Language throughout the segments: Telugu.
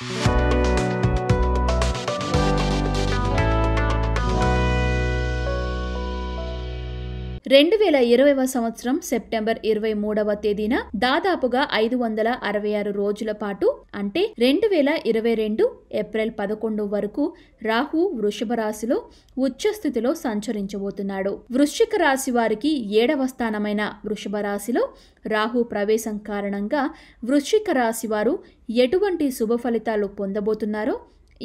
Thank you. రెండు వేల ఇరవైవ సంవత్సరం సెప్టెంబర్ ఇరవై మూడవ తేదీన దాదాపుగా ఐదు వందల అరవై ఆరు రోజుల పాటు అంటే రెండు వేల ఇరవై రెండు ఏప్రిల్ పదకొండు వరకు రాహు వృషభ రాశిలో ఉచ్చస్థితిలో సంచరించబోతున్నాడు వృశ్చిక రాశి వారికి ఏడవ స్థానమైన వృషభ రాశిలో రాహు ప్రవేశం కారణంగా వృశ్చిక రాశి వారు ఎటువంటి శుభ ఫలితాలు పొందబోతున్నారో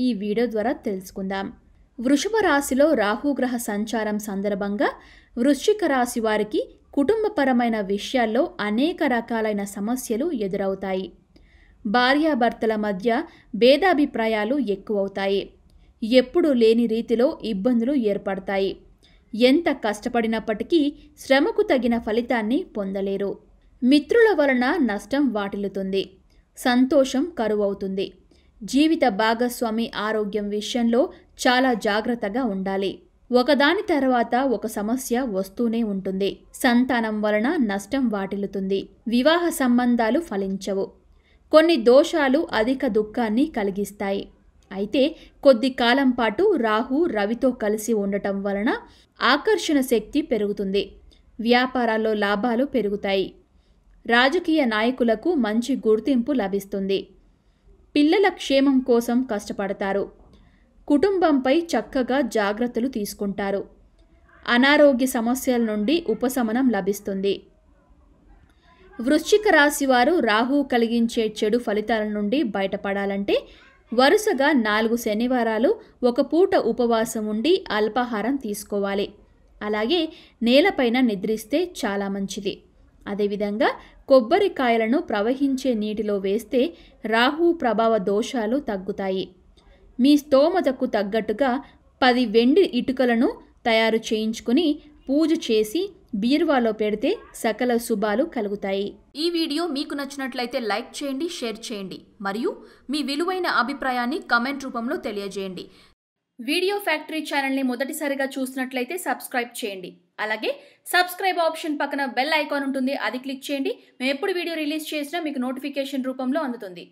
ఈ వీడియో ద్వారా తెలుసుకుందాం వృషభ రాశిలో రాహుగ్రహ సంచారం సందర్భంగా వృశ్చిక రాశి వారికి కుటుంబపరమైన విషయాల్లో అనేక రకాలైన సమస్యలు ఎదురవుతాయి భార్యాభర్తల మధ్య భేదాభిప్రాయాలు ఎక్కువవుతాయి ఎప్పుడూ లేని రీతిలో ఇబ్బందులు ఏర్పడతాయి ఎంత కష్టపడినప్పటికీ శ్రమకు తగిన ఫలితాన్ని పొందలేరు మిత్రుల వలన నష్టం వాటిల్లుతుంది సంతోషం కరువవుతుంది జీవిత భాగస్వామి ఆరోగ్యం విషయంలో చాలా జాగ్రత్తగా ఉండాలి ఒకదాని తర్వాత ఒక సమస్య వస్తూనే ఉంటుంది సంతానం వలన నష్టం వాటిల్లుతుంది వివాహ సంబంధాలు ఫలించవు కొన్ని దోషాలు అధిక దుఃఖాన్ని కలిగిస్తాయి అయితే కొద్ది కాలం పాటు రాహు రవితో కలిసి ఉండటం వలన ఆకర్షణ శక్తి పెరుగుతుంది వ్యాపారాల్లో లాభాలు పెరుగుతాయి రాజకీయ నాయకులకు మంచి గుర్తింపు లభిస్తుంది పిల్లల క్షేమం కోసం కష్టపడతారు కుటుంబంపై చక్కగా జాగ్రత్తలు తీసుకుంటారు అనారోగ్య సమస్యల నుండి ఉపశమనం లభిస్తుంది వృశ్చిక రాశి వారు రాహు కలిగించే చెడు ఫలితాల నుండి బయటపడాలంటే వరుసగా నాలుగు శనివారాలు ఒక పూట ఉపవాసం ఉండి అల్పాహారం తీసుకోవాలి అలాగే నేలపైన నిద్రిస్తే చాలా మంచిది అదేవిధంగా కొబ్బరికాయలను ప్రవహించే నీటిలో వేస్తే రాహు ప్రభావ దోషాలు తగ్గుతాయి మీ స్తోమతకు తగ్గట్టుగా పది వెండి ఇటుకలను తయారు చేయించుకుని పూజ చేసి బీర్వాలో పెడితే సకల శుభాలు కలుగుతాయి ఈ వీడియో మీకు నచ్చినట్లయితే లైక్ చేయండి షేర్ చేయండి మరియు మీ విలువైన అభిప్రాయాన్ని కమెంట్ రూపంలో తెలియజేయండి వీడియో ఫ్యాక్టరీ ఛానల్ని మొదటిసారిగా చూసినట్లయితే సబ్స్క్రైబ్ చేయండి అలాగే సబ్స్క్రైబ్ ఆప్షన్ పక్కన బెల్ ఐకాన్ ఉంటుంది అది క్లిక్ చేయండి మేము ఎప్పుడు వీడియో రిలీజ్ చేసినా మీకు నోటిఫికేషన్ రూపంలో అందుతుంది